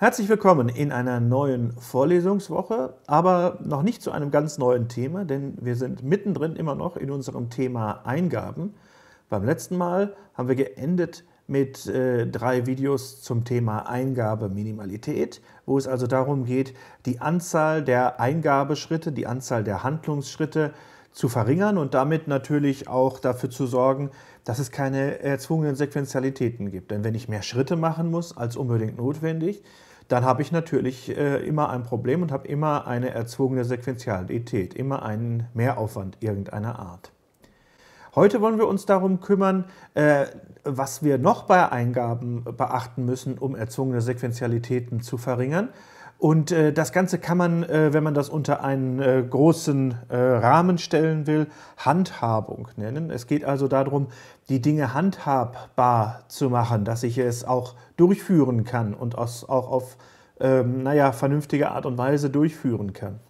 Herzlich willkommen in einer neuen Vorlesungswoche, aber noch nicht zu einem ganz neuen Thema, denn wir sind mittendrin immer noch in unserem Thema Eingaben. Beim letzten Mal haben wir geendet mit äh, drei Videos zum Thema Eingabeminimalität, wo es also darum geht, die Anzahl der Eingabeschritte, die Anzahl der Handlungsschritte zu verringern und damit natürlich auch dafür zu sorgen, dass es keine erzwungenen Sequenzialitäten gibt. Denn wenn ich mehr Schritte machen muss als unbedingt notwendig, dann habe ich natürlich äh, immer ein Problem und habe immer eine erzwungene Sequentialität, immer einen Mehraufwand irgendeiner Art. Heute wollen wir uns darum kümmern, äh, was wir noch bei Eingaben beachten müssen, um erzwungene Sequentialitäten zu verringern. Und äh, das Ganze kann man, äh, wenn man das unter einen äh, großen äh, Rahmen stellen will, Handhabung nennen. Es geht also darum, die Dinge handhabbar zu machen, dass ich es auch durchführen kann und aus, auch auf, ähm, naja, vernünftige Art und Weise durchführen kann.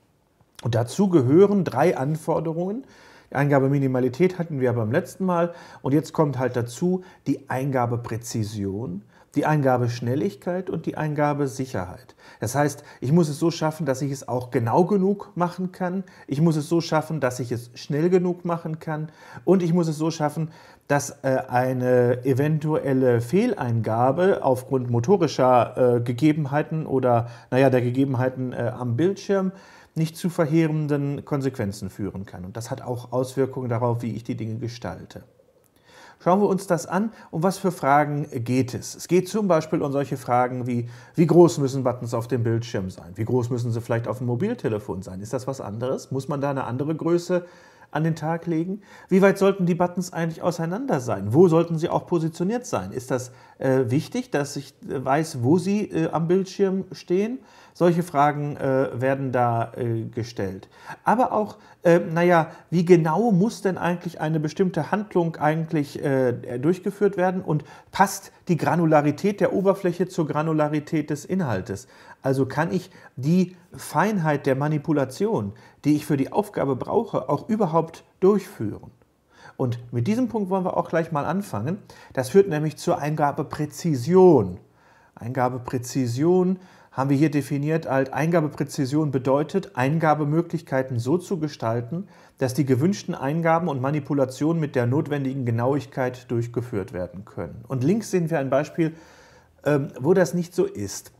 Und dazu gehören drei Anforderungen. Die Eingabe hatten wir beim letzten Mal. Und jetzt kommt halt dazu die Eingabepräzision die Eingabeschnelligkeit und die Eingabesicherheit. Das heißt, ich muss es so schaffen, dass ich es auch genau genug machen kann. Ich muss es so schaffen, dass ich es schnell genug machen kann. Und ich muss es so schaffen, dass äh, eine eventuelle Fehleingabe aufgrund motorischer äh, Gegebenheiten oder naja, der Gegebenheiten äh, am Bildschirm nicht zu verheerenden Konsequenzen führen kann. Und das hat auch Auswirkungen darauf, wie ich die Dinge gestalte. Schauen wir uns das an. Um was für Fragen geht es? Es geht zum Beispiel um solche Fragen wie, wie groß müssen Buttons auf dem Bildschirm sein? Wie groß müssen sie vielleicht auf dem Mobiltelefon sein? Ist das was anderes? Muss man da eine andere Größe an den Tag legen? Wie weit sollten die Buttons eigentlich auseinander sein? Wo sollten sie auch positioniert sein? Ist das äh, wichtig, dass ich äh, weiß, wo sie äh, am Bildschirm stehen? Solche Fragen äh, werden da äh, gestellt. Aber auch, äh, naja, wie genau muss denn eigentlich eine bestimmte Handlung eigentlich äh, durchgeführt werden und passt die Granularität der Oberfläche zur Granularität des Inhaltes? Also kann ich die Feinheit der Manipulation, die ich für die Aufgabe brauche, auch überhaupt durchführen? Und mit diesem Punkt wollen wir auch gleich mal anfangen. Das führt nämlich zur Eingabepräzision. Eingabepräzision haben wir hier definiert, als Eingabepräzision bedeutet, Eingabemöglichkeiten so zu gestalten, dass die gewünschten Eingaben und Manipulationen mit der notwendigen Genauigkeit durchgeführt werden können. Und links sehen wir ein Beispiel, ähm, wo das nicht so ist.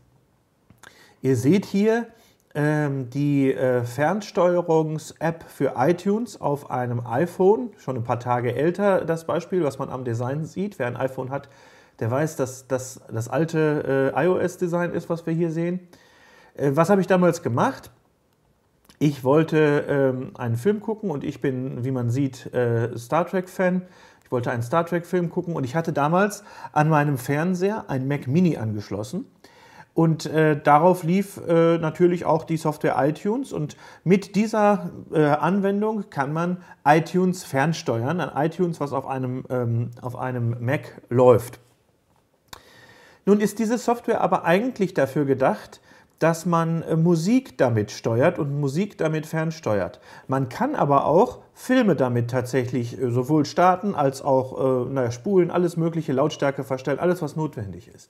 Ihr seht hier ähm, die äh, Fernsteuerungs-App für iTunes auf einem iPhone, schon ein paar Tage älter das Beispiel, was man am Design sieht. Wer ein iPhone hat, der weiß, dass das das alte äh, iOS-Design ist, was wir hier sehen. Äh, was habe ich damals gemacht? Ich wollte ähm, einen Film gucken und ich bin, wie man sieht, äh, Star Trek-Fan. Ich wollte einen Star Trek-Film gucken und ich hatte damals an meinem Fernseher ein Mac Mini angeschlossen. Und äh, darauf lief äh, natürlich auch die Software iTunes. Und mit dieser äh, Anwendung kann man iTunes fernsteuern, ein iTunes, was auf einem, ähm, auf einem Mac läuft. Nun ist diese Software aber eigentlich dafür gedacht, dass man äh, Musik damit steuert und Musik damit fernsteuert. Man kann aber auch Filme damit tatsächlich äh, sowohl starten als auch äh, naja, spulen, alles mögliche, Lautstärke verstellen, alles was notwendig ist.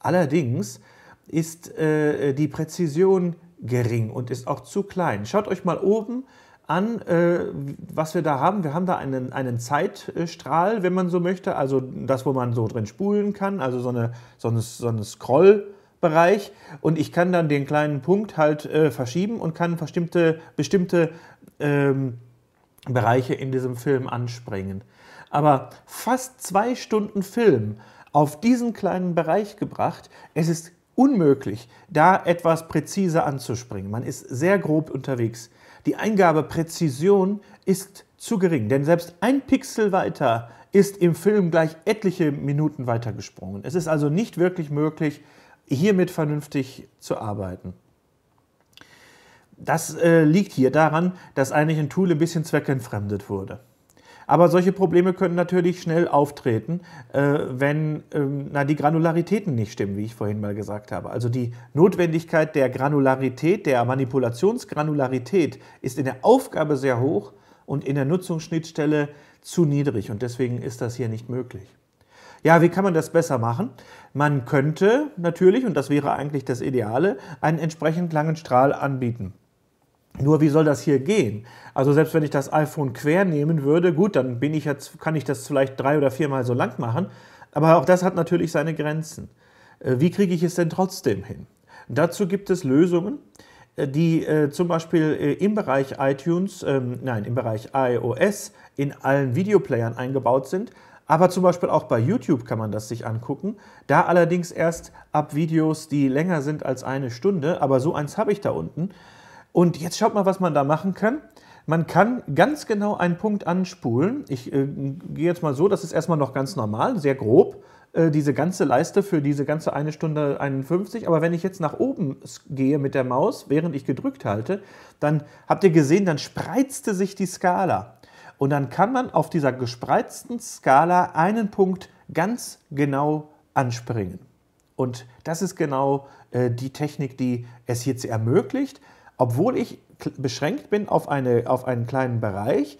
Allerdings ist äh, die Präzision gering und ist auch zu klein. Schaut euch mal oben an, äh, was wir da haben. Wir haben da einen, einen Zeitstrahl, wenn man so möchte, also das, wo man so drin spulen kann, also so, eine, so, eine, so einen Scroll. Bereich und ich kann dann den kleinen Punkt halt äh, verschieben und kann bestimmte, bestimmte ähm, Bereiche in diesem Film anspringen. Aber fast zwei Stunden Film auf diesen kleinen Bereich gebracht, es ist unmöglich, da etwas präzise anzuspringen. Man ist sehr grob unterwegs die Eingabepräzision ist zu gering, denn selbst ein Pixel weiter ist im Film gleich etliche Minuten weitergesprungen. Es ist also nicht wirklich möglich, hiermit vernünftig zu arbeiten. Das äh, liegt hier daran, dass eigentlich ein Tool ein bisschen zweckentfremdet wurde. Aber solche Probleme können natürlich schnell auftreten, äh, wenn ähm, na, die Granularitäten nicht stimmen, wie ich vorhin mal gesagt habe. Also die Notwendigkeit der Granularität, der Manipulationsgranularität ist in der Aufgabe sehr hoch und in der Nutzungsschnittstelle zu niedrig. Und deswegen ist das hier nicht möglich. Ja, wie kann man das besser machen? Man könnte natürlich, und das wäre eigentlich das Ideale, einen entsprechend langen Strahl anbieten. Nur wie soll das hier gehen? Also selbst wenn ich das iPhone quer nehmen würde, gut, dann bin ich jetzt, kann ich das vielleicht drei oder viermal so lang machen. Aber auch das hat natürlich seine Grenzen. Äh, wie kriege ich es denn trotzdem hin? Dazu gibt es Lösungen, äh, die äh, zum Beispiel im Bereich iTunes, ähm, nein, im Bereich iOS in allen Videoplayern eingebaut sind. Aber zum Beispiel auch bei YouTube kann man das sich angucken. Da allerdings erst ab Videos, die länger sind als eine Stunde. Aber so eins habe ich da unten. Und jetzt schaut mal, was man da machen kann. Man kann ganz genau einen Punkt anspulen. Ich äh, gehe jetzt mal so, das ist erstmal noch ganz normal, sehr grob, äh, diese ganze Leiste für diese ganze eine Stunde 51. Aber wenn ich jetzt nach oben gehe mit der Maus, während ich gedrückt halte, dann habt ihr gesehen, dann spreizte sich die Skala. Und dann kann man auf dieser gespreizten Skala einen Punkt ganz genau anspringen. Und das ist genau äh, die Technik, die es jetzt ermöglicht obwohl ich beschränkt bin auf, eine, auf einen kleinen Bereich,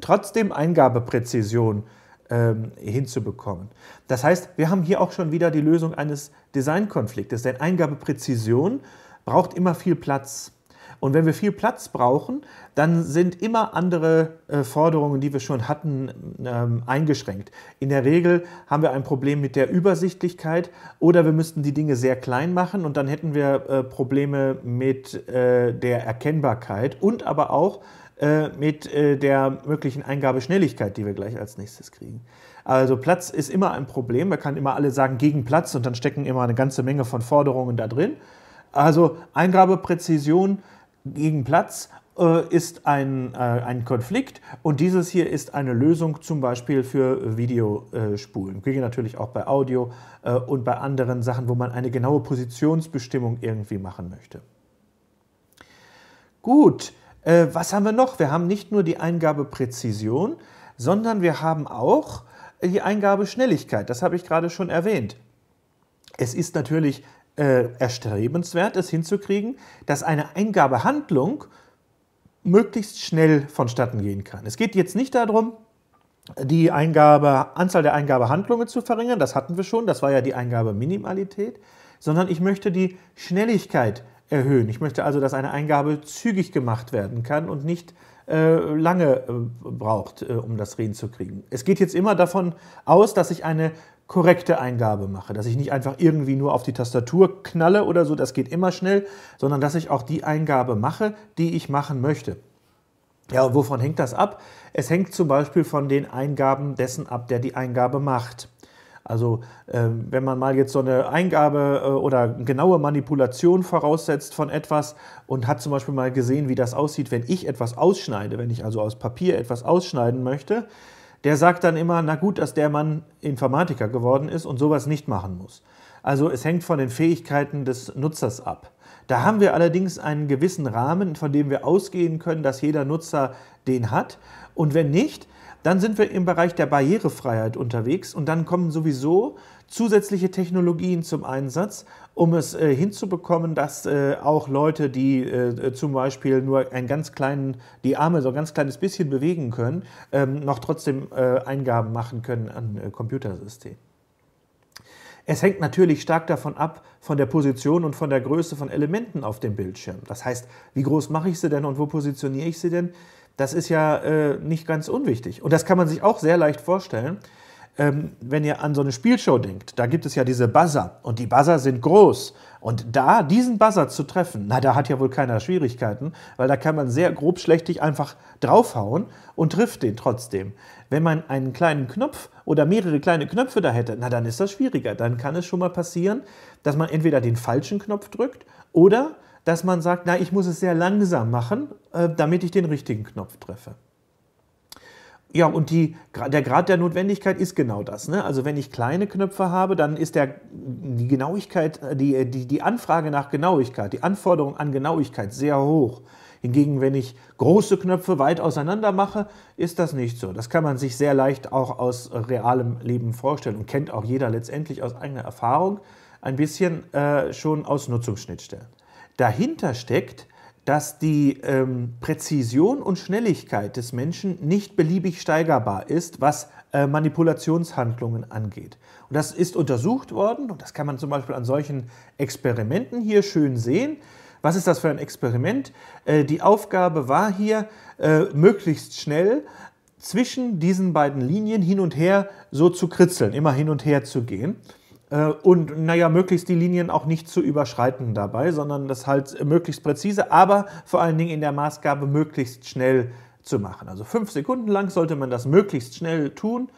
trotzdem Eingabepräzision ähm, hinzubekommen. Das heißt, wir haben hier auch schon wieder die Lösung eines Designkonfliktes, denn Eingabepräzision braucht immer viel Platz. Und wenn wir viel Platz brauchen, dann sind immer andere äh, Forderungen, die wir schon hatten, ähm, eingeschränkt. In der Regel haben wir ein Problem mit der Übersichtlichkeit oder wir müssten die Dinge sehr klein machen und dann hätten wir äh, Probleme mit äh, der Erkennbarkeit und aber auch äh, mit äh, der möglichen Eingabeschnelligkeit, die wir gleich als nächstes kriegen. Also Platz ist immer ein Problem. Man kann immer alle sagen gegen Platz und dann stecken immer eine ganze Menge von Forderungen da drin. Also Eingabepräzision gegen Platz äh, ist ein, äh, ein Konflikt und dieses hier ist eine Lösung zum Beispiel für Videospulen. Kriege äh, natürlich auch bei Audio und bei anderen Sachen, wo man eine genaue Positionsbestimmung irgendwie machen möchte. Gut, was haben wir noch? Wir haben nicht nur die Eingabepräzision, sondern wir haben auch die Eingabeschnelligkeit. Das habe ich gerade schon erwähnt. Es ist natürlich äh, erstrebenswert ist, hinzukriegen, dass eine Eingabehandlung möglichst schnell vonstatten gehen kann. Es geht jetzt nicht darum, die Eingabe, Anzahl der Eingabehandlungen zu verringern, das hatten wir schon, das war ja die Eingabeminimalität, sondern ich möchte die Schnelligkeit erhöhen. Ich möchte also, dass eine Eingabe zügig gemacht werden kann und nicht äh, lange äh, braucht, äh, um das reden zu kriegen. Es geht jetzt immer davon aus, dass ich eine korrekte Eingabe mache, dass ich nicht einfach irgendwie nur auf die Tastatur knalle oder so, das geht immer schnell, sondern dass ich auch die Eingabe mache, die ich machen möchte. Ja, wovon hängt das ab? Es hängt zum Beispiel von den Eingaben dessen ab, der die Eingabe macht. Also äh, wenn man mal jetzt so eine Eingabe äh, oder genaue Manipulation voraussetzt von etwas und hat zum Beispiel mal gesehen, wie das aussieht, wenn ich etwas ausschneide, wenn ich also aus Papier etwas ausschneiden möchte, der sagt dann immer, na gut, dass der Mann Informatiker geworden ist und sowas nicht machen muss. Also es hängt von den Fähigkeiten des Nutzers ab. Da haben wir allerdings einen gewissen Rahmen, von dem wir ausgehen können, dass jeder Nutzer den hat. Und wenn nicht, dann sind wir im Bereich der Barrierefreiheit unterwegs und dann kommen sowieso zusätzliche Technologien zum Einsatz, um es äh, hinzubekommen, dass äh, auch Leute, die äh, äh zum Beispiel nur einen ganz kleinen, die Arme so ein ganz kleines bisschen bewegen können, ähm, noch trotzdem äh, Eingaben machen können an äh, Computersystem. Es hängt natürlich stark davon ab, von der Position und von der Größe von Elementen auf dem Bildschirm. Das heißt, wie groß mache ich sie denn und wo positioniere ich sie denn? Das ist ja äh, nicht ganz unwichtig. Und das kann man sich auch sehr leicht vorstellen, ähm, wenn ihr an so eine Spielshow denkt. Da gibt es ja diese Buzzer und die Buzzer sind groß. Und da diesen Buzzer zu treffen, na, da hat ja wohl keiner Schwierigkeiten, weil da kann man sehr grob schlechtig einfach draufhauen und trifft den trotzdem. Wenn man einen kleinen Knopf oder mehrere kleine Knöpfe da hätte, na, dann ist das schwieriger. Dann kann es schon mal passieren, dass man entweder den falschen Knopf drückt oder dass man sagt, na, ich muss es sehr langsam machen, äh, damit ich den richtigen Knopf treffe. Ja, und die, der Grad der Notwendigkeit ist genau das. Ne? Also wenn ich kleine Knöpfe habe, dann ist der, die Genauigkeit, äh, die, äh, die, die Anfrage nach Genauigkeit, die Anforderung an Genauigkeit sehr hoch. Hingegen, wenn ich große Knöpfe weit auseinander mache, ist das nicht so. Das kann man sich sehr leicht auch aus realem Leben vorstellen und kennt auch jeder letztendlich aus eigener Erfahrung ein bisschen äh, schon aus Nutzungsschnittstellen dahinter steckt, dass die ähm, Präzision und Schnelligkeit des Menschen nicht beliebig steigerbar ist, was äh, Manipulationshandlungen angeht. Und das ist untersucht worden und das kann man zum Beispiel an solchen Experimenten hier schön sehen. Was ist das für ein Experiment? Äh, die Aufgabe war hier, äh, möglichst schnell zwischen diesen beiden Linien hin und her so zu kritzeln, immer hin und her zu gehen. Äh, und naja, möglichst die Linien auch nicht zu überschreiten dabei, sondern das halt möglichst präzise, aber vor allen Dingen in der Maßgabe möglichst schnell zu machen. Also fünf Sekunden lang sollte man das möglichst schnell tun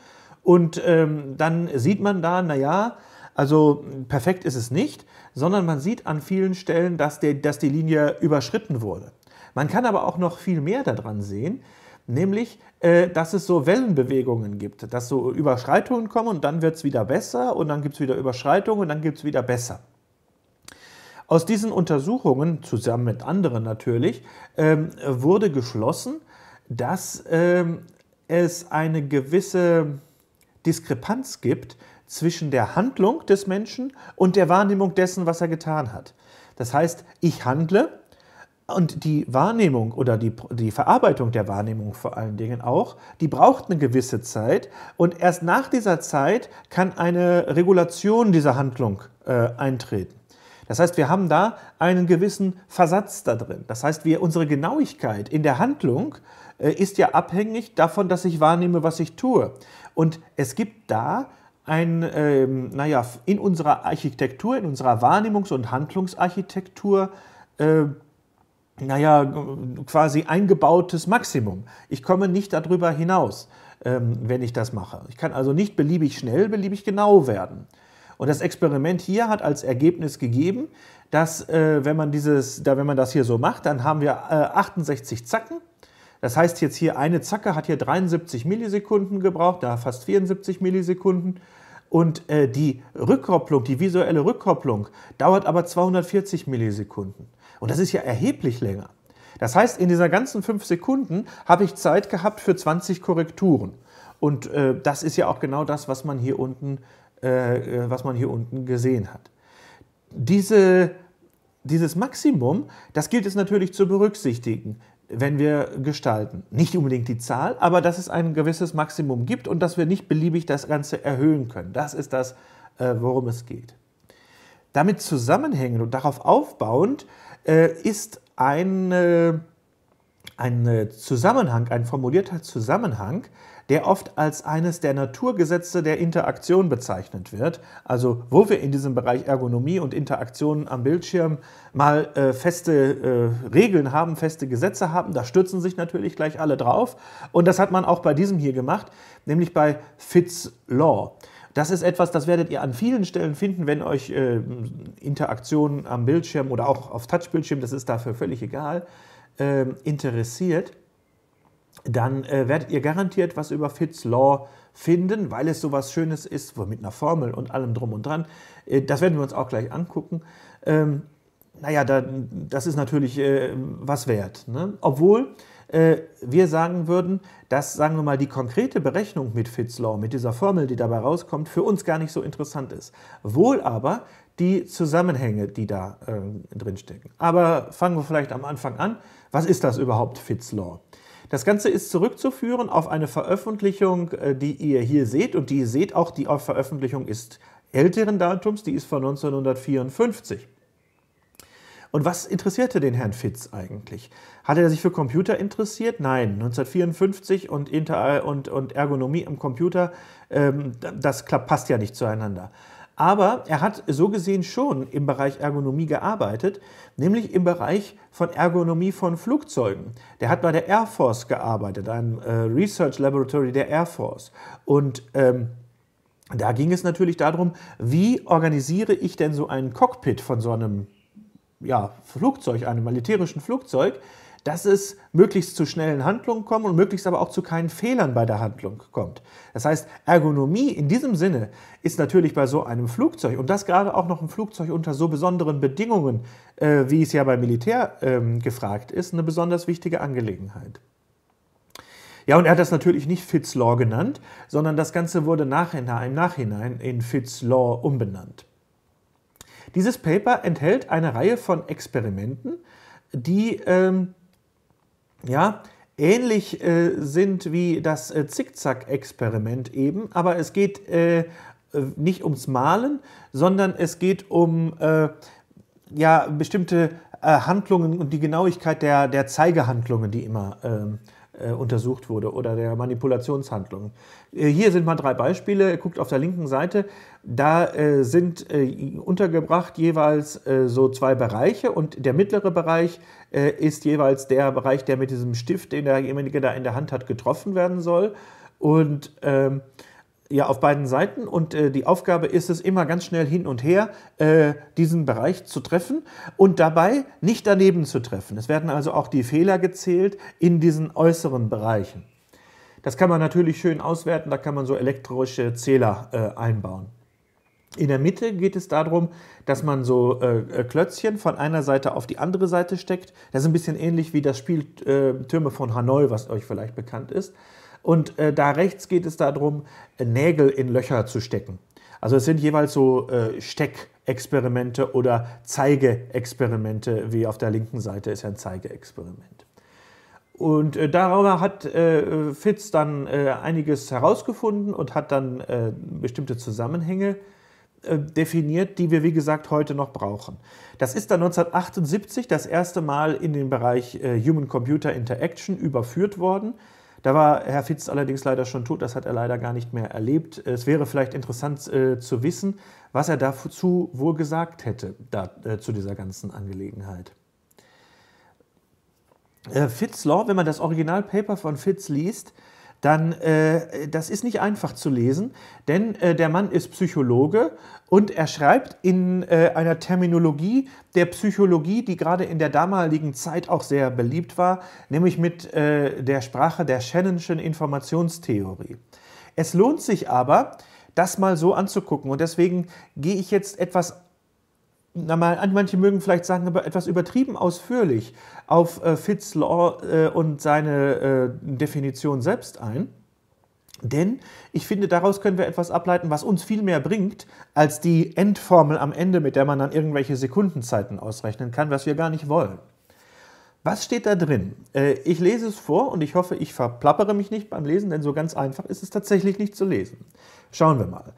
und ähm, dann sieht man da, naja, also perfekt ist es nicht, sondern man sieht an vielen Stellen, dass, der, dass die Linie überschritten wurde. Man kann aber auch noch viel mehr daran sehen, nämlich, äh, dass es so Wellenbewegungen gibt, dass so Überschreitungen kommen und dann wird es wieder besser und dann gibt es wieder Überschreitungen und dann gibt es wieder besser. Aus diesen Untersuchungen, zusammen mit anderen natürlich, ähm, wurde geschlossen, dass ähm, es eine gewisse Diskrepanz gibt zwischen der Handlung des Menschen und der Wahrnehmung dessen, was er getan hat. Das heißt, ich handle und die Wahrnehmung oder die, die Verarbeitung der Wahrnehmung vor allen Dingen auch, die braucht eine gewisse Zeit. Und erst nach dieser Zeit kann eine Regulation dieser Handlung äh, eintreten. Das heißt, wir haben da einen gewissen Versatz da drin. Das heißt, wir, unsere Genauigkeit in der Handlung äh, ist ja abhängig davon, dass ich wahrnehme, was ich tue. Und es gibt da ein, ähm, naja, in unserer Architektur, in unserer Wahrnehmungs- und Handlungsarchitektur, äh, naja, quasi eingebautes Maximum. Ich komme nicht darüber hinaus, ähm, wenn ich das mache. Ich kann also nicht beliebig schnell, beliebig genau werden. Und das Experiment hier hat als Ergebnis gegeben, dass äh, wenn, man dieses, da, wenn man das hier so macht, dann haben wir 68 äh, Zacken. Das heißt jetzt hier, eine Zacke hat hier 73 Millisekunden gebraucht, da fast 74 Millisekunden. Und äh, die Rückkopplung, die visuelle Rückkopplung, dauert aber 240 Millisekunden. Und das ist ja erheblich länger. Das heißt, in dieser ganzen fünf Sekunden habe ich Zeit gehabt für 20 Korrekturen. Und äh, das ist ja auch genau das, was man hier unten, äh, äh, was man hier unten gesehen hat. Diese, dieses Maximum, das gilt es natürlich zu berücksichtigen, wenn wir gestalten. Nicht unbedingt die Zahl, aber dass es ein gewisses Maximum gibt und dass wir nicht beliebig das Ganze erhöhen können. Das ist das, äh, worum es geht. Damit zusammenhängend und darauf aufbauend äh, ist ein, ein äh, Zusammenhang, ein formulierter Zusammenhang, der oft als eines der Naturgesetze der Interaktion bezeichnet wird. Also wo wir in diesem Bereich Ergonomie und Interaktion am Bildschirm mal äh, feste äh, Regeln haben, feste Gesetze haben, da stützen sich natürlich gleich alle drauf. Und das hat man auch bei diesem hier gemacht, nämlich bei Fitz Law. Das ist etwas, das werdet ihr an vielen Stellen finden, wenn euch äh, Interaktionen am Bildschirm oder auch auf Touchbildschirm, das ist dafür völlig egal, äh, interessiert. Dann äh, werdet ihr garantiert was über Fitz Law finden, weil es so was Schönes ist, mit einer Formel und allem drum und dran. Äh, das werden wir uns auch gleich angucken. Ähm, naja, da, das ist natürlich äh, was wert. Ne? Obwohl, äh, wir sagen würden, dass, sagen wir mal, die konkrete Berechnung mit Fitzlaw, mit dieser Formel, die dabei rauskommt, für uns gar nicht so interessant ist. Wohl aber die Zusammenhänge, die da äh, drinstecken. Aber fangen wir vielleicht am Anfang an. Was ist das überhaupt, Fitzlaw? Das Ganze ist zurückzuführen auf eine Veröffentlichung, äh, die ihr hier seht und die ihr seht auch, die Veröffentlichung ist älteren Datums, die ist von 1954. Und was interessierte den Herrn Fitz eigentlich? Hatte er sich für Computer interessiert? Nein, 1954 und, Inter und, und Ergonomie im Computer, ähm, das klappt, passt ja nicht zueinander. Aber er hat so gesehen schon im Bereich Ergonomie gearbeitet, nämlich im Bereich von Ergonomie von Flugzeugen. Der hat bei der Air Force gearbeitet, einem äh, Research Laboratory der Air Force. Und ähm, da ging es natürlich darum, wie organisiere ich denn so ein Cockpit von so einem ja, Flugzeug, einem militärischen Flugzeug, dass es möglichst zu schnellen Handlungen kommt und möglichst aber auch zu keinen Fehlern bei der Handlung kommt. Das heißt, Ergonomie in diesem Sinne ist natürlich bei so einem Flugzeug und das gerade auch noch ein Flugzeug unter so besonderen Bedingungen, äh, wie es ja beim Militär ähm, gefragt ist, eine besonders wichtige Angelegenheit. Ja, und er hat das natürlich nicht Fitzlaw genannt, sondern das Ganze wurde nachher, im Nachhinein in Fitzlaw umbenannt. Dieses Paper enthält eine Reihe von Experimenten, die ähm, ja, ähnlich äh, sind wie das äh, Zickzack-Experiment eben, aber es geht äh, nicht ums Malen, sondern es geht um äh, ja, bestimmte äh, Handlungen und die Genauigkeit der, der Zeigehandlungen, die immer ähm, äh, untersucht wurde oder der Manipulationshandlung. Äh, hier sind mal drei Beispiele. guckt auf der linken Seite. Da äh, sind untergebracht jeweils so zwei Bereiche und der mittlere Bereich ist jeweils der Bereich, der mit diesem Stift, den derjenige da in der Hand hat, getroffen werden soll. Und ähm, ja, auf beiden Seiten. Und äh, die Aufgabe ist es, immer ganz schnell hin und her äh, diesen Bereich zu treffen und dabei nicht daneben zu treffen. Es werden also auch die Fehler gezählt in diesen äußeren Bereichen. Das kann man natürlich schön auswerten, da kann man so elektrische Zähler äh, einbauen. In der Mitte geht es darum, dass man so äh, äh, Klötzchen von einer Seite auf die andere Seite steckt. Das ist ein bisschen ähnlich wie das Spiel äh, Türme von Hanoi, was euch vielleicht bekannt ist. Und äh, da rechts geht es darum, Nägel in Löcher zu stecken. Also es sind jeweils so äh, Steckexperimente oder Zeigeexperimente, wie auf der linken Seite ist ja ein Zeigeexperiment. Und äh, darüber hat äh, Fitz dann äh, einiges herausgefunden und hat dann äh, bestimmte Zusammenhänge äh, definiert, die wir wie gesagt heute noch brauchen. Das ist dann 1978 das erste Mal in den Bereich Human-Computer-Interaction überführt worden. Da war Herr Fitz allerdings leider schon tot, das hat er leider gar nicht mehr erlebt. Es wäre vielleicht interessant äh, zu wissen, was er dazu wohl gesagt hätte, da, äh, zu dieser ganzen Angelegenheit. Äh, Fitz Law, wenn man das Originalpaper von Fitz liest, dann äh, das ist nicht einfach zu lesen, denn äh, der Mann ist Psychologe und er schreibt in äh, einer Terminologie der Psychologie, die gerade in der damaligen Zeit auch sehr beliebt war, nämlich mit äh, der Sprache der Shannon'schen Informationstheorie. Es lohnt sich aber, das mal so anzugucken und deswegen gehe ich jetzt etwas na manche mögen vielleicht sagen, aber etwas übertrieben ausführlich auf äh, Fitz Law äh, und seine äh, Definition selbst ein. Denn ich finde, daraus können wir etwas ableiten, was uns viel mehr bringt, als die Endformel am Ende, mit der man dann irgendwelche Sekundenzeiten ausrechnen kann, was wir gar nicht wollen. Was steht da drin? Äh, ich lese es vor und ich hoffe, ich verplappere mich nicht beim Lesen, denn so ganz einfach ist es tatsächlich nicht zu lesen. Schauen wir mal.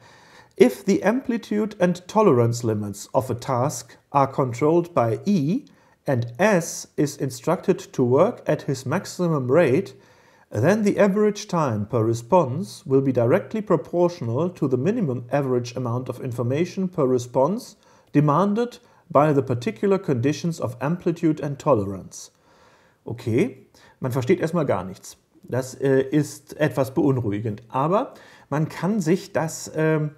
If the amplitude and tolerance limits of a task are controlled by E and S is instructed to work at his maximum rate, then the average time per response will be directly proportional to the minimum average amount of information per response demanded by the particular conditions of amplitude and tolerance. Okay, man versteht erstmal gar nichts. Das äh, ist etwas beunruhigend, aber man kann sich das ähm,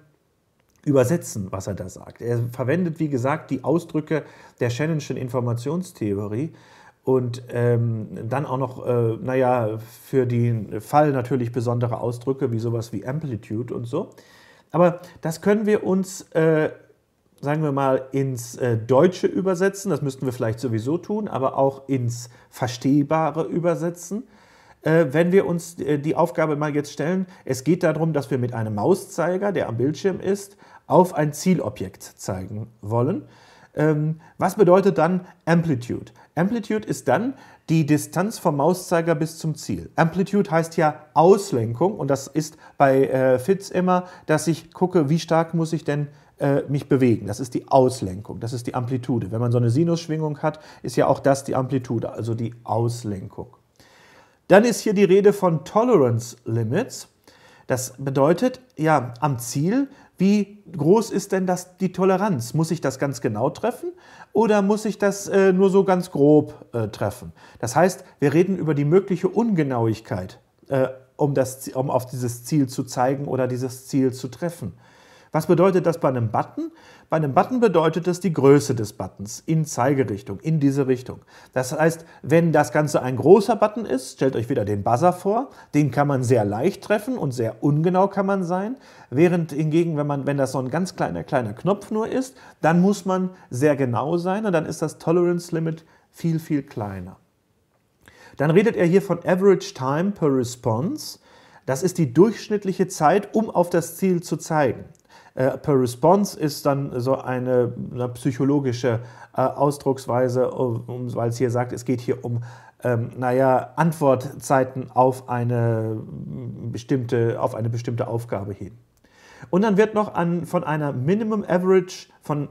übersetzen, was er da sagt. Er verwendet, wie gesagt, die Ausdrücke der Shannon'schen Informationstheorie und ähm, dann auch noch, äh, naja, für den Fall natürlich besondere Ausdrücke wie sowas wie Amplitude und so. Aber das können wir uns, äh, sagen wir mal, ins äh, Deutsche übersetzen. Das müssten wir vielleicht sowieso tun, aber auch ins Verstehbare übersetzen. Äh, wenn wir uns äh, die Aufgabe mal jetzt stellen, es geht darum, dass wir mit einem Mauszeiger, der am Bildschirm ist, auf ein Zielobjekt zeigen wollen. Ähm, was bedeutet dann Amplitude? Amplitude ist dann die Distanz vom Mauszeiger bis zum Ziel. Amplitude heißt ja Auslenkung und das ist bei äh, Fitz immer, dass ich gucke, wie stark muss ich denn äh, mich bewegen. Das ist die Auslenkung, das ist die Amplitude. Wenn man so eine Sinusschwingung hat, ist ja auch das die Amplitude, also die Auslenkung. Dann ist hier die Rede von Tolerance Limits. Das bedeutet, ja, am Ziel wie groß ist denn das, die Toleranz? Muss ich das ganz genau treffen oder muss ich das äh, nur so ganz grob äh, treffen? Das heißt, wir reden über die mögliche Ungenauigkeit, äh, um, das, um auf dieses Ziel zu zeigen oder dieses Ziel zu treffen. Was bedeutet das bei einem Button? Bei einem Button bedeutet es die Größe des Buttons in Zeigerichtung, in diese Richtung. Das heißt, wenn das Ganze ein großer Button ist, stellt euch wieder den Buzzer vor, den kann man sehr leicht treffen und sehr ungenau kann man sein. Während hingegen, wenn, man, wenn das so ein ganz kleiner, kleiner Knopf nur ist, dann muss man sehr genau sein und dann ist das Tolerance Limit viel, viel kleiner. Dann redet er hier von Average Time per Response. Das ist die durchschnittliche Zeit, um auf das Ziel zu zeigen. Äh, per Response ist dann so eine, eine psychologische äh, Ausdrucksweise, äh, um, weil es hier sagt, es geht hier um ähm, naja, Antwortzeiten auf eine bestimmte, auf eine bestimmte Aufgabe hin. Und dann wird noch an, von einer Minimum Average von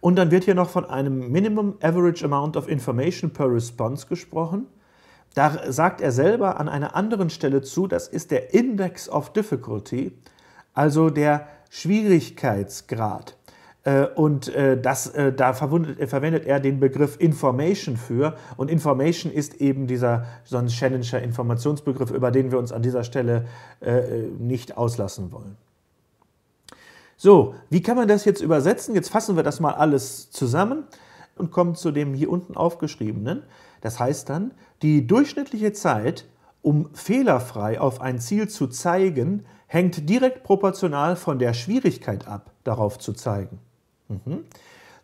und dann wird hier noch von einem Minimum Average Amount of Information per Response gesprochen. Da sagt er selber an einer anderen Stelle zu, das ist der Index of Difficulty, also der Schwierigkeitsgrad. Äh, und äh, das, äh, da verwendet er den Begriff Information für. Und Information ist eben dieser so Shannonscher Informationsbegriff, über den wir uns an dieser Stelle nicht auslassen wollen. So, wie kann man das jetzt übersetzen? Jetzt fassen wir das mal alles zusammen und kommen zu dem hier unten aufgeschriebenen. Das heißt dann, die durchschnittliche Zeit, um fehlerfrei auf ein Ziel zu zeigen, hängt direkt proportional von der Schwierigkeit ab, darauf zu zeigen. Mhm.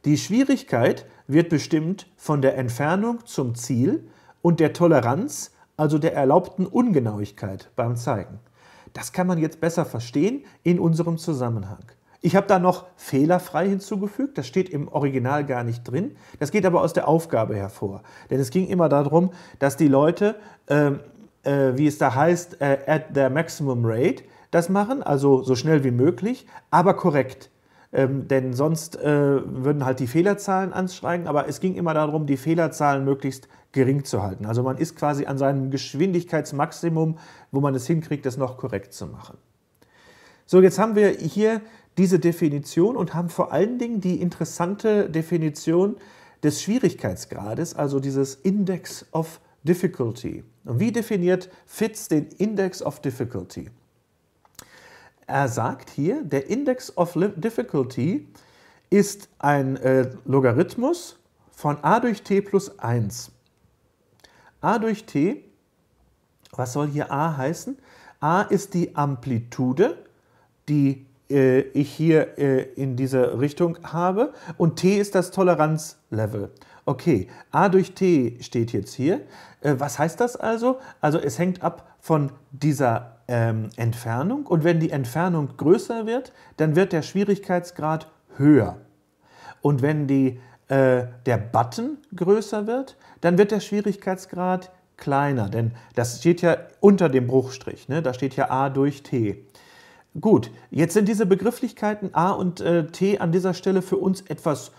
Die Schwierigkeit wird bestimmt von der Entfernung zum Ziel und der Toleranz, also der erlaubten Ungenauigkeit beim Zeigen. Das kann man jetzt besser verstehen in unserem Zusammenhang. Ich habe da noch fehlerfrei hinzugefügt. Das steht im Original gar nicht drin. Das geht aber aus der Aufgabe hervor. Denn es ging immer darum, dass die Leute, äh, äh, wie es da heißt, äh, at their maximum rate das machen, also so schnell wie möglich, aber korrekt. Ähm, denn sonst äh, würden halt die Fehlerzahlen ansteigen. Aber es ging immer darum, die Fehlerzahlen möglichst gering zu halten. Also man ist quasi an seinem Geschwindigkeitsmaximum, wo man es hinkriegt, das noch korrekt zu machen. So, jetzt haben wir hier diese Definition und haben vor allen Dingen die interessante Definition des Schwierigkeitsgrades, also dieses Index of Difficulty. Und wie definiert Fitz den Index of Difficulty? Er sagt hier, der Index of Difficulty ist ein äh, Logarithmus von a durch t plus 1. a durch t, was soll hier a heißen? a ist die Amplitude, die äh, ich hier äh, in dieser Richtung habe. Und T ist das Toleranzlevel. Okay, A durch T steht jetzt hier. Äh, was heißt das also? Also es hängt ab von dieser ähm, Entfernung und wenn die Entfernung größer wird, dann wird der Schwierigkeitsgrad höher. Und wenn die, äh, der Button größer wird, dann wird der Schwierigkeitsgrad kleiner, denn das steht ja unter dem Bruchstrich, ne? da steht ja a durch t. Gut, jetzt sind diese Begrifflichkeiten A und äh, T an dieser Stelle für uns etwas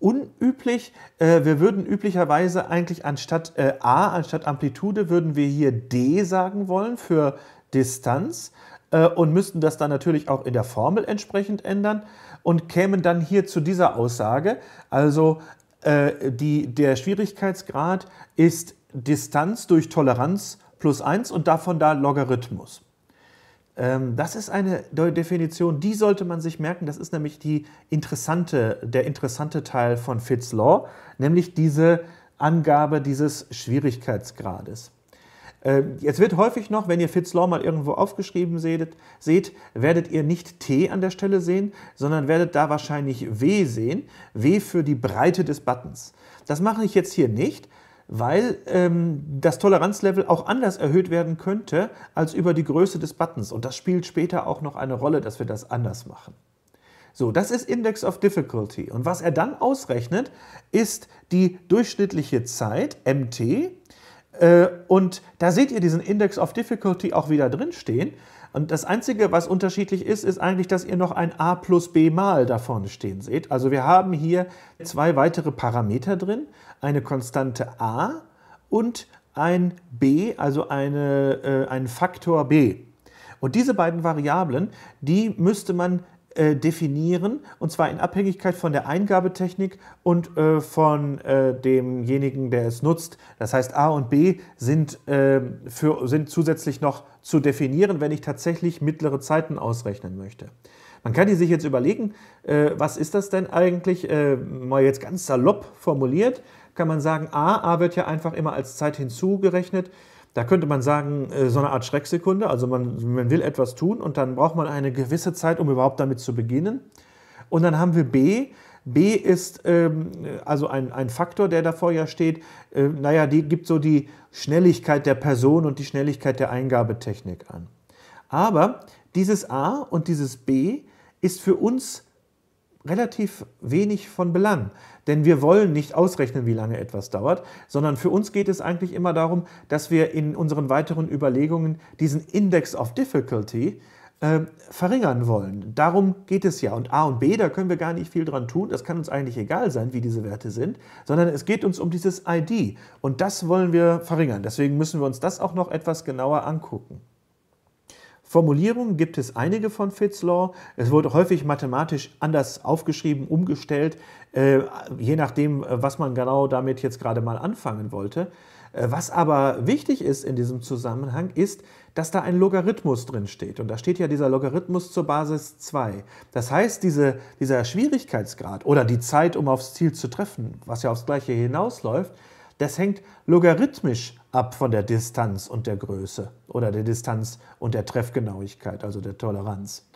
unüblich. Äh, wir würden üblicherweise eigentlich anstatt äh, A, anstatt Amplitude, würden wir hier D sagen wollen für Distanz äh, und müssten das dann natürlich auch in der Formel entsprechend ändern und kämen dann hier zu dieser Aussage. Also äh, die, der Schwierigkeitsgrad ist Distanz durch Toleranz plus 1 und davon da Logarithmus. Ähm, das ist eine Definition, die sollte man sich merken. Das ist nämlich die interessante, der interessante Teil von Fitts Law, nämlich diese Angabe dieses Schwierigkeitsgrades. Ähm, jetzt wird häufig noch, wenn ihr Fitts Law mal irgendwo aufgeschrieben seht, seht, werdet ihr nicht T an der Stelle sehen, sondern werdet da wahrscheinlich W sehen. W für die Breite des Buttons. Das mache ich jetzt hier nicht, weil ähm, das Toleranzlevel auch anders erhöht werden könnte als über die Größe des Buttons. Und das spielt später auch noch eine Rolle, dass wir das anders machen. So, das ist Index of Difficulty. Und was er dann ausrechnet, ist die durchschnittliche Zeit, MT. Äh, und da seht ihr diesen Index of Difficulty auch wieder drinstehen. Und das Einzige, was unterschiedlich ist, ist eigentlich, dass ihr noch ein a plus b mal da vorne stehen seht. Also wir haben hier zwei weitere Parameter drin eine Konstante a und ein b, also eine, äh, einen Faktor b. Und diese beiden Variablen, die müsste man äh, definieren, und zwar in Abhängigkeit von der Eingabetechnik und äh, von äh, demjenigen, der es nutzt. Das heißt, A und B sind, äh, für, sind zusätzlich noch zu definieren, wenn ich tatsächlich mittlere Zeiten ausrechnen möchte. Man kann die sich jetzt überlegen, äh, was ist das denn eigentlich? Äh, mal jetzt ganz salopp formuliert, kann man sagen, a, a wird ja einfach immer als Zeit hinzugerechnet. Da könnte man sagen, äh, so eine Art Schrecksekunde, also man, man will etwas tun und dann braucht man eine gewisse Zeit, um überhaupt damit zu beginnen. Und dann haben wir B, B ist ähm, also ein, ein Faktor, der davor ja steht. Äh, naja, die gibt so die Schnelligkeit der Person und die Schnelligkeit der Eingabetechnik an. Aber dieses A und dieses B ist für uns relativ wenig von Belang. Denn wir wollen nicht ausrechnen, wie lange etwas dauert, sondern für uns geht es eigentlich immer darum, dass wir in unseren weiteren Überlegungen diesen Index of Difficulty ähm, verringern wollen. Darum geht es ja. Und A und B, da können wir gar nicht viel dran tun. Das kann uns eigentlich egal sein, wie diese Werte sind, sondern es geht uns um dieses ID. Und das wollen wir verringern. Deswegen müssen wir uns das auch noch etwas genauer angucken. Formulierungen gibt es einige von Fitzlaw. Es wurde häufig mathematisch anders aufgeschrieben, umgestellt, äh, je nachdem, äh, was man genau damit jetzt gerade mal anfangen wollte. Äh, was aber wichtig ist in diesem Zusammenhang, ist, dass da ein Logarithmus drin steht. Und da steht ja dieser Logarithmus zur Basis 2. Das heißt, diese, dieser Schwierigkeitsgrad oder die Zeit, um aufs Ziel zu treffen, was ja aufs Gleiche hinausläuft, das hängt logarithmisch ab von der Distanz und der Größe oder der Distanz und der Treffgenauigkeit, also der Toleranz.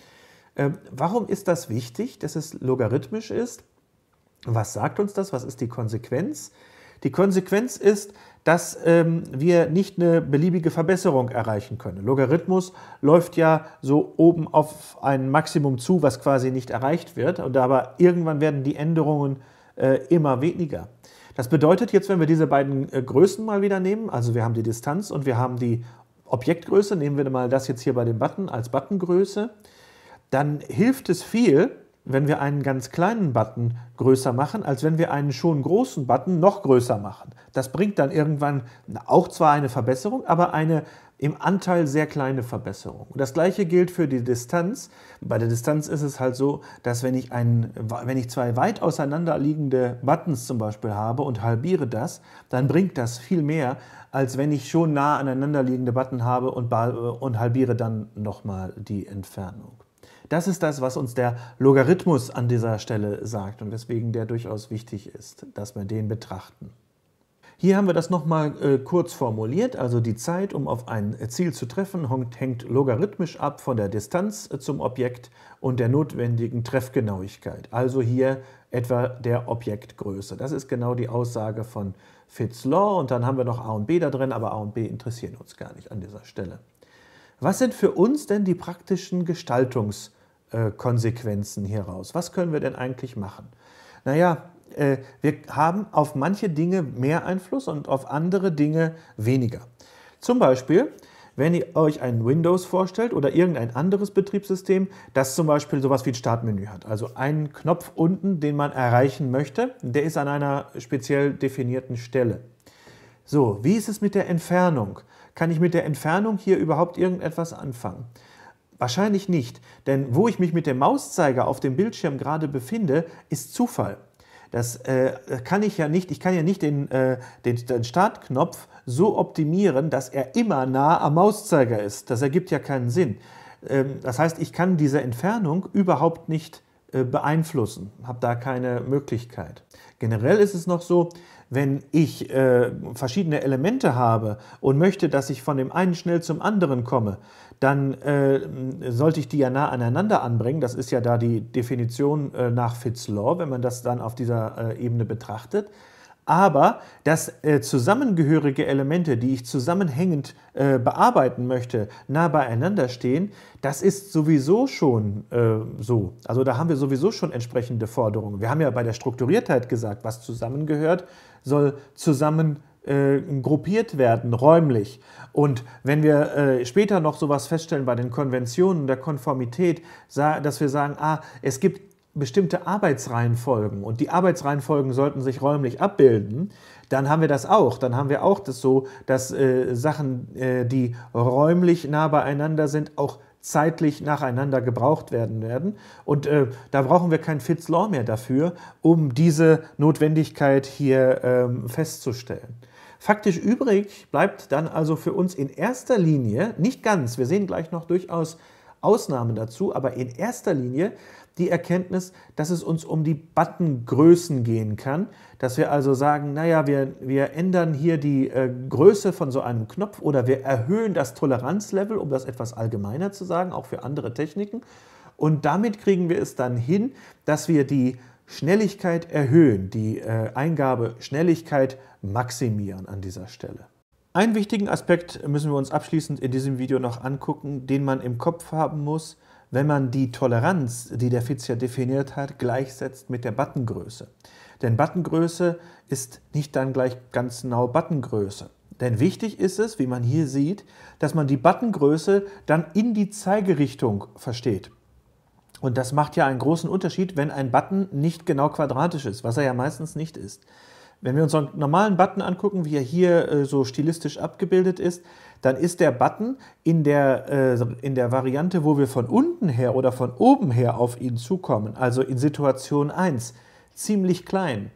Ähm, warum ist das wichtig, dass es logarithmisch ist? Was sagt uns das? Was ist die Konsequenz? Die Konsequenz ist, dass ähm, wir nicht eine beliebige Verbesserung erreichen können. Logarithmus läuft ja so oben auf ein Maximum zu, was quasi nicht erreicht wird. Und aber irgendwann werden die Änderungen äh, immer weniger. Das bedeutet jetzt, wenn wir diese beiden äh, Größen mal wieder nehmen, also wir haben die Distanz und wir haben die Objektgröße, nehmen wir mal das jetzt hier bei dem Button als Buttongröße, dann hilft es viel, wenn wir einen ganz kleinen Button größer machen, als wenn wir einen schon großen Button noch größer machen. Das bringt dann irgendwann auch zwar eine Verbesserung, aber eine im Anteil sehr kleine Verbesserung. Und das gleiche gilt für die Distanz. Bei der Distanz ist es halt so, dass wenn ich, einen, wenn ich zwei weit auseinanderliegende Buttons zum Beispiel habe und halbiere das, dann bringt das viel mehr, als wenn ich schon nah aneinanderliegende Button habe und, und halbiere dann nochmal die Entfernung. Das ist das, was uns der Logarithmus an dieser Stelle sagt und weswegen der durchaus wichtig ist, dass wir den betrachten. Hier haben wir das nochmal äh, kurz formuliert, also die Zeit, um auf ein Ziel zu treffen, hängt logarithmisch ab von der Distanz äh, zum Objekt und der notwendigen Treffgenauigkeit, also hier etwa der Objektgröße. Das ist genau die Aussage von Fitzlaw und dann haben wir noch A und B da drin, aber A und B interessieren uns gar nicht an dieser Stelle. Was sind für uns denn die praktischen Gestaltungs- äh, Konsequenzen hieraus? Was können wir denn eigentlich machen? Naja, äh, wir haben auf manche Dinge mehr Einfluss und auf andere Dinge weniger. Zum Beispiel, wenn ihr euch ein Windows vorstellt oder irgendein anderes Betriebssystem, das zum Beispiel sowas wie ein Startmenü hat. Also einen Knopf unten, den man erreichen möchte, der ist an einer speziell definierten Stelle. So, wie ist es mit der Entfernung? Kann ich mit der Entfernung hier überhaupt irgendetwas anfangen? Wahrscheinlich nicht, denn wo ich mich mit dem Mauszeiger auf dem Bildschirm gerade befinde, ist Zufall. Das äh, kann ich ja nicht, ich kann ja nicht den, äh, den, den, Startknopf so optimieren, dass er immer nah am Mauszeiger ist. Das ergibt ja keinen Sinn. Ähm, das heißt, ich kann diese Entfernung überhaupt nicht äh, beeinflussen, habe da keine Möglichkeit. Generell ist es noch so, wenn ich äh, verschiedene Elemente habe und möchte, dass ich von dem einen schnell zum anderen komme, dann äh, sollte ich die ja nah aneinander anbringen. Das ist ja da die Definition äh, nach Fitzlaw, wenn man das dann auf dieser äh, Ebene betrachtet. Aber dass äh, zusammengehörige Elemente, die ich zusammenhängend äh, bearbeiten möchte, nah beieinander stehen, das ist sowieso schon äh, so. Also da haben wir sowieso schon entsprechende Forderungen. Wir haben ja bei der Strukturiertheit gesagt, was zusammengehört, soll zusammen äh, gruppiert werden, räumlich. Und wenn wir äh, später noch sowas feststellen bei den Konventionen der Konformität, dass wir sagen, ah, es gibt bestimmte Arbeitsreihenfolgen und die Arbeitsreihenfolgen sollten sich räumlich abbilden, dann haben wir das auch. Dann haben wir auch das so, dass äh, Sachen, äh, die räumlich nah beieinander sind, auch zeitlich nacheinander gebraucht werden werden. Und äh, da brauchen wir kein Fitz-Law mehr dafür, um diese Notwendigkeit hier ähm, festzustellen. Faktisch übrig bleibt dann also für uns in erster Linie, nicht ganz, wir sehen gleich noch durchaus Ausnahmen dazu, aber in erster Linie die Erkenntnis, dass es uns um die Buttongrößen gehen kann, dass wir also sagen, naja, wir, wir ändern hier die äh, Größe von so einem Knopf oder wir erhöhen das Toleranzlevel, um das etwas allgemeiner zu sagen, auch für andere Techniken. Und damit kriegen wir es dann hin, dass wir die Schnelligkeit erhöhen, die äh, Eingabe Schnelligkeit erhöhen maximieren an dieser Stelle. Einen wichtigen Aspekt müssen wir uns abschließend in diesem Video noch angucken, den man im Kopf haben muss, wenn man die Toleranz, die der Fitz ja definiert hat, gleichsetzt mit der Buttongröße. Denn Buttongröße ist nicht dann gleich ganz genau Buttongröße. Denn wichtig ist es, wie man hier sieht, dass man die Buttongröße dann in die Zeigerichtung versteht. Und das macht ja einen großen Unterschied, wenn ein Button nicht genau quadratisch ist, was er ja meistens nicht ist. Wenn wir unseren normalen Button angucken, wie er hier äh, so stilistisch abgebildet ist, dann ist der Button in der, äh, in der Variante, wo wir von unten her oder von oben her auf ihn zukommen, also in Situation 1, ziemlich klein.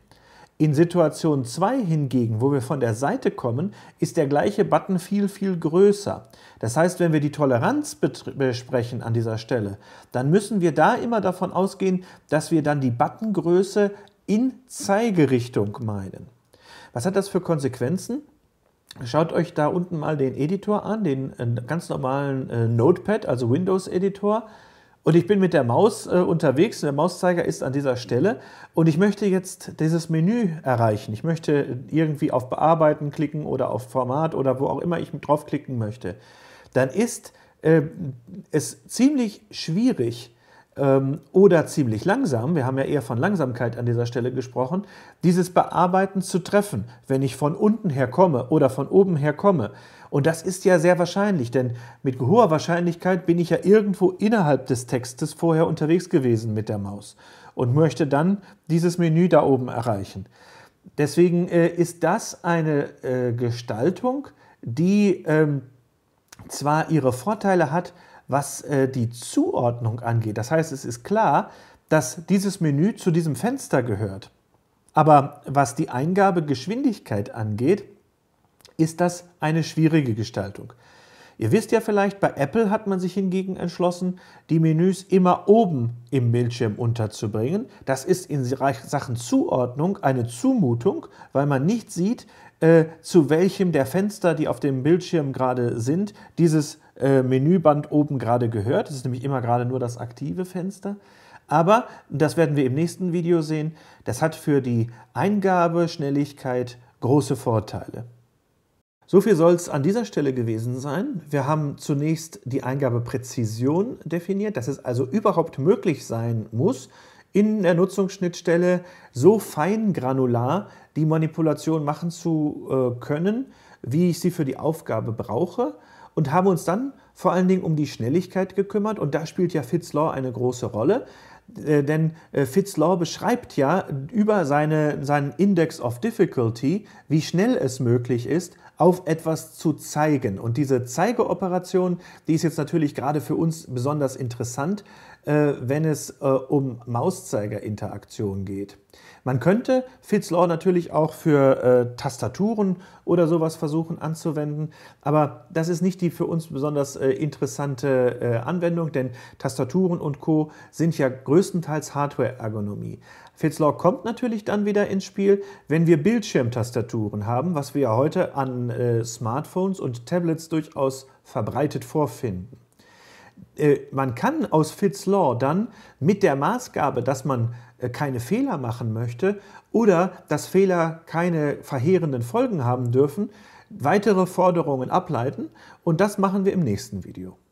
In Situation 2 hingegen, wo wir von der Seite kommen, ist der gleiche Button viel, viel größer. Das heißt, wenn wir die Toleranz besprechen an dieser Stelle, dann müssen wir da immer davon ausgehen, dass wir dann die Buttongröße in Zeigerichtung meinen. Was hat das für Konsequenzen? Schaut euch da unten mal den Editor an, den äh, ganz normalen äh, Notepad, also Windows-Editor. Und ich bin mit der Maus äh, unterwegs, der Mauszeiger ist an dieser Stelle und ich möchte jetzt dieses Menü erreichen. Ich möchte irgendwie auf Bearbeiten klicken oder auf Format oder wo auch immer ich draufklicken möchte. Dann ist äh, es ziemlich schwierig, ähm, oder ziemlich langsam, wir haben ja eher von Langsamkeit an dieser Stelle gesprochen, dieses Bearbeiten zu treffen, wenn ich von unten her komme oder von oben her komme. Und das ist ja sehr wahrscheinlich, denn mit hoher Wahrscheinlichkeit bin ich ja irgendwo innerhalb des Textes vorher unterwegs gewesen mit der Maus und möchte dann dieses Menü da oben erreichen. Deswegen äh, ist das eine äh, Gestaltung, die ähm, zwar ihre Vorteile hat, was äh, die Zuordnung angeht. Das heißt, es ist klar, dass dieses Menü zu diesem Fenster gehört. Aber was die Eingabegeschwindigkeit angeht, ist das eine schwierige Gestaltung. Ihr wisst ja vielleicht, bei Apple hat man sich hingegen entschlossen, die Menüs immer oben im Bildschirm unterzubringen. Das ist in Sachen Zuordnung eine Zumutung, weil man nicht sieht, äh, zu welchem der Fenster, die auf dem Bildschirm gerade sind, dieses äh, Menüband oben gerade gehört. Das ist nämlich immer gerade nur das aktive Fenster. Aber, das werden wir im nächsten Video sehen, das hat für die Eingabeschnelligkeit große Vorteile. So viel soll es an dieser Stelle gewesen sein. Wir haben zunächst die Eingabepräzision definiert, dass es also überhaupt möglich sein muss, in der Nutzungsschnittstelle so fein granular die Manipulation machen zu äh, können, wie ich sie für die Aufgabe brauche und haben uns dann vor allen Dingen um die Schnelligkeit gekümmert und da spielt ja Fitzlaw eine große Rolle, äh, denn äh, Fitzlaw beschreibt ja über seine, seinen Index of Difficulty, wie schnell es möglich ist, auf etwas zu zeigen. Und diese Zeigeoperation, die ist jetzt natürlich gerade für uns besonders interessant, äh, wenn es äh, um Mauszeigerinteraktion geht. Man könnte Fitzlaw natürlich auch für äh, Tastaturen oder sowas versuchen anzuwenden, aber das ist nicht die für uns besonders äh, interessante äh, Anwendung, denn Tastaturen und Co. sind ja größtenteils Hardware-Ergonomie. Fitzlaw kommt natürlich dann wieder ins Spiel, wenn wir Bildschirmtastaturen haben, was wir ja heute an äh, Smartphones und Tablets durchaus verbreitet vorfinden. Äh, man kann aus Fitz Law dann mit der Maßgabe, dass man äh, keine Fehler machen möchte oder dass Fehler keine verheerenden Folgen haben dürfen, weitere Forderungen ableiten und das machen wir im nächsten Video.